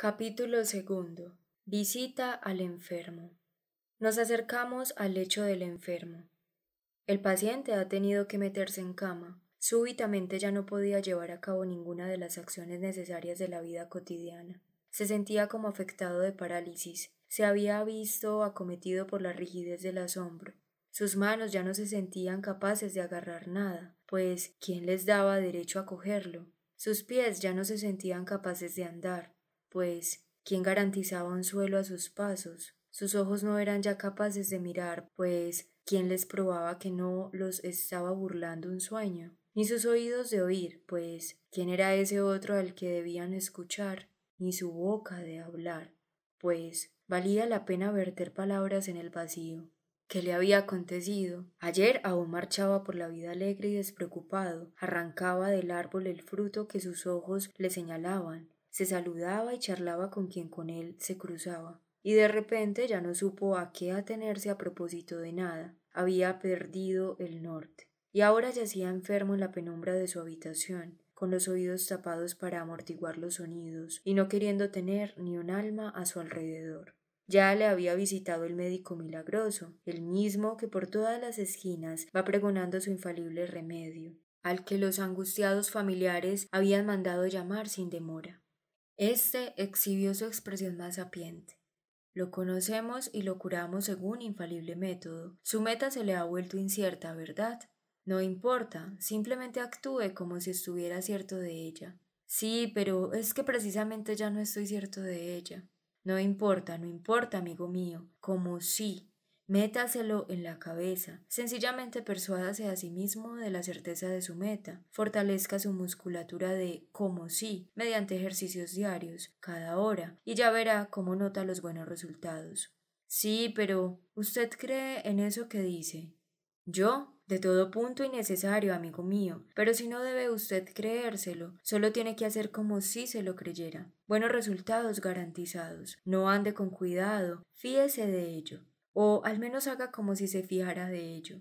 Capítulo segundo. Visita al enfermo. Nos acercamos al lecho del enfermo. El paciente ha tenido que meterse en cama. Súbitamente ya no podía llevar a cabo ninguna de las acciones necesarias de la vida cotidiana. Se sentía como afectado de parálisis. Se había visto acometido por la rigidez del asombro. Sus manos ya no se sentían capaces de agarrar nada, pues ¿quién les daba derecho a cogerlo? Sus pies ya no se sentían capaces de andar pues ¿quién garantizaba un suelo a sus pasos? Sus ojos no eran ya capaces de mirar, pues ¿quién les probaba que no los estaba burlando un sueño? Ni sus oídos de oír, pues ¿quién era ese otro al que debían escuchar? Ni su boca de hablar, pues valía la pena verter palabras en el vacío. ¿Qué le había acontecido? Ayer aún marchaba por la vida alegre y despreocupado, arrancaba del árbol el fruto que sus ojos le señalaban, se saludaba y charlaba con quien con él se cruzaba, y de repente ya no supo a qué atenerse a propósito de nada, había perdido el norte, y ahora yacía enfermo en la penumbra de su habitación, con los oídos tapados para amortiguar los sonidos, y no queriendo tener ni un alma a su alrededor. Ya le había visitado el médico milagroso, el mismo que por todas las esquinas va pregonando su infalible remedio, al que los angustiados familiares habían mandado llamar sin demora. Este exhibió su expresión más sapiente. Lo conocemos y lo curamos según infalible método. Su meta se le ha vuelto incierta, ¿verdad? No importa, simplemente actúe como si estuviera cierto de ella. Sí, pero es que precisamente ya no estoy cierto de ella. No importa, no importa, amigo mío, como si... Métaselo en la cabeza. Sencillamente persuádase a sí mismo de la certeza de su meta. Fortalezca su musculatura de como sí mediante ejercicios diarios, cada hora, y ya verá cómo nota los buenos resultados. Sí, pero ¿usted cree en eso que dice? ¿Yo? De todo punto y necesario, amigo mío. Pero si no debe usted creérselo, solo tiene que hacer como si se lo creyera. Buenos resultados garantizados. No ande con cuidado, fíese de ello o al menos haga como si se fijara de ello.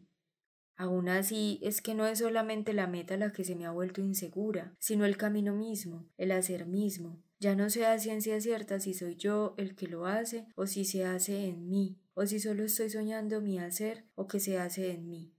Aún así, es que no es solamente la meta la que se me ha vuelto insegura, sino el camino mismo, el hacer mismo. Ya no sé ciencia cierta si soy yo el que lo hace o si se hace en mí, o si solo estoy soñando mi hacer o que se hace en mí.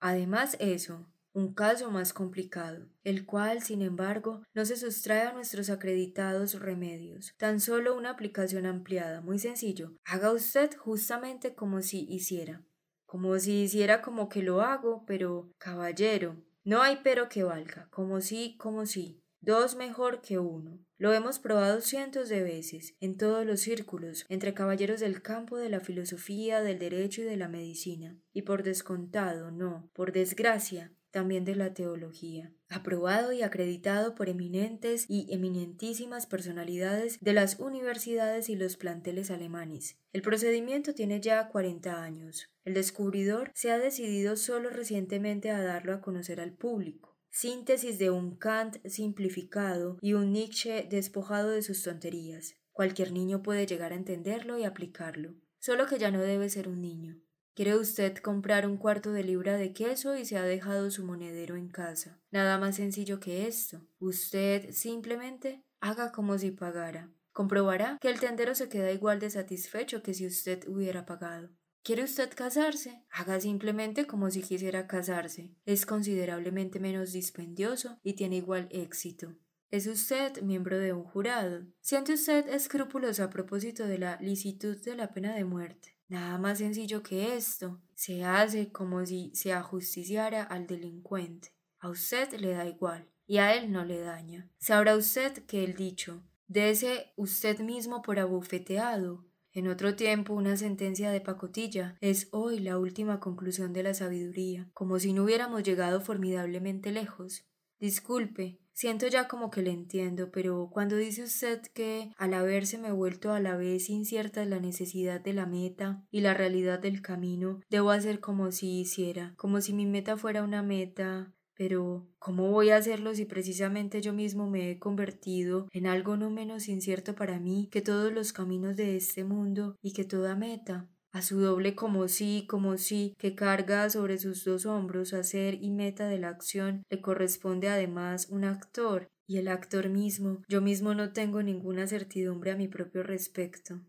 Además, eso, un caso más complicado, el cual, sin embargo, no se sustrae a nuestros acreditados remedios, tan solo una aplicación ampliada, muy sencillo, haga usted justamente como si hiciera, como si hiciera como que lo hago, pero caballero, no hay pero que valga, como si, como si, dos mejor que uno. Lo hemos probado cientos de veces, en todos los círculos, entre caballeros del campo de la filosofía, del derecho y de la medicina. Y por descontado, no, por desgracia, también de la teología, aprobado y acreditado por eminentes y eminentísimas personalidades de las universidades y los planteles alemanes. El procedimiento tiene ya 40 años. El descubridor se ha decidido solo recientemente a darlo a conocer al público síntesis de un Kant simplificado y un Nietzsche despojado de sus tonterías. Cualquier niño puede llegar a entenderlo y aplicarlo, solo que ya no debe ser un niño. Quiere usted comprar un cuarto de libra de queso y se ha dejado su monedero en casa. Nada más sencillo que esto. Usted simplemente haga como si pagara. Comprobará que el tendero se queda igual de satisfecho que si usted hubiera pagado. ¿Quiere usted casarse? Haga simplemente como si quisiera casarse. Es considerablemente menos dispendioso y tiene igual éxito. ¿Es usted miembro de un jurado? ¿Siente usted escrúpulos a propósito de la licitud de la pena de muerte? nada más sencillo que esto. Se hace como si se ajusticiara al delincuente. A usted le da igual y a él no le daña. Sabrá usted que el dicho, dese usted mismo por abofeteado. En otro tiempo una sentencia de pacotilla es hoy la última conclusión de la sabiduría, como si no hubiéramos llegado formidablemente lejos. Disculpe, siento ya como que le entiendo, pero cuando dice usted que al haberse me vuelto a la vez incierta la necesidad de la meta y la realidad del camino, debo hacer como si hiciera, como si mi meta fuera una meta, pero, ¿cómo voy a hacerlo si precisamente yo mismo me he convertido en algo no menos incierto para mí que todos los caminos de este mundo y que toda meta? a su doble como sí, como sí, que carga sobre sus dos hombros hacer y meta de la acción, le corresponde además un actor, y el actor mismo, yo mismo no tengo ninguna certidumbre a mi propio respecto.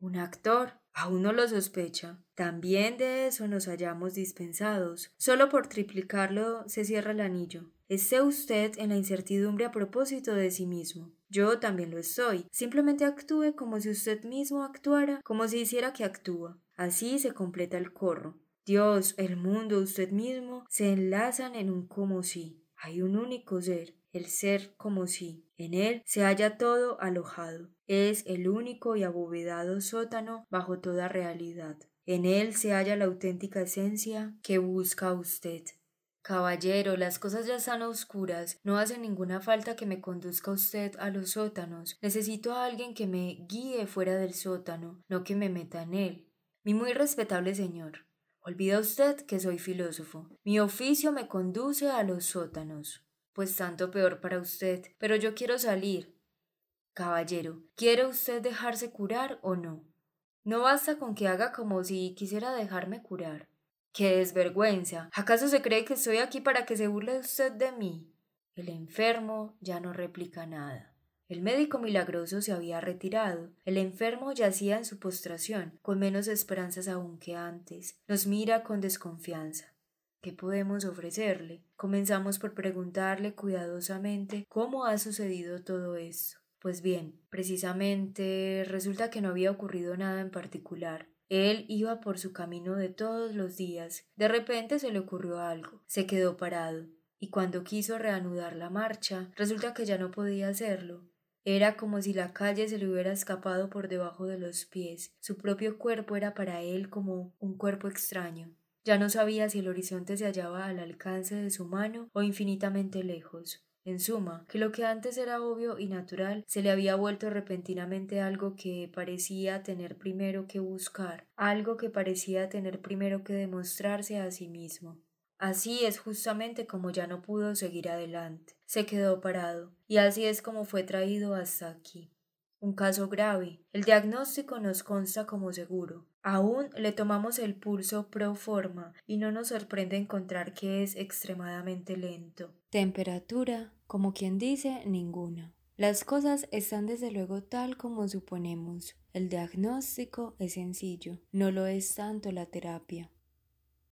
Un actor, Aún no lo sospecha. También de eso nos hallamos dispensados. Solo por triplicarlo se cierra el anillo. Esté usted en la incertidumbre a propósito de sí mismo. Yo también lo soy. Simplemente actúe como si usted mismo actuara, como si hiciera que actúa. Así se completa el corro. Dios, el mundo, usted mismo se enlazan en un como si. Hay un único ser, el ser como si. En él se halla todo alojado. Es el único y abovedado sótano bajo toda realidad. En él se halla la auténtica esencia que busca usted. Caballero, las cosas ya están oscuras. No hace ninguna falta que me conduzca usted a los sótanos. Necesito a alguien que me guíe fuera del sótano, no que me meta en él. Mi muy respetable señor, olvida usted que soy filósofo. Mi oficio me conduce a los sótanos. Pues tanto peor para usted, pero yo quiero salir. Caballero, ¿quiere usted dejarse curar o no? No basta con que haga como si quisiera dejarme curar. ¡Qué desvergüenza! ¿Acaso se cree que estoy aquí para que se burle usted de mí? El enfermo ya no replica nada. El médico milagroso se había retirado. El enfermo yacía en su postración, con menos esperanzas aún que antes. Nos mira con desconfianza. ¿Qué podemos ofrecerle? Comenzamos por preguntarle cuidadosamente cómo ha sucedido todo esto. Pues bien, precisamente resulta que no había ocurrido nada en particular. Él iba por su camino de todos los días. De repente se le ocurrió algo. Se quedó parado, y cuando quiso reanudar la marcha, resulta que ya no podía hacerlo. Era como si la calle se le hubiera escapado por debajo de los pies. Su propio cuerpo era para él como un cuerpo extraño. Ya no sabía si el horizonte se hallaba al alcance de su mano o infinitamente lejos. En suma, que lo que antes era obvio y natural se le había vuelto repentinamente algo que parecía tener primero que buscar, algo que parecía tener primero que demostrarse a sí mismo. Así es justamente como ya no pudo seguir adelante. Se quedó parado, y así es como fue traído hasta aquí. Un caso grave. El diagnóstico nos consta como seguro, Aún le tomamos el pulso pro forma y no nos sorprende encontrar que es extremadamente lento. Temperatura, como quien dice, ninguna. Las cosas están desde luego tal como suponemos. El diagnóstico es sencillo, no lo es tanto la terapia.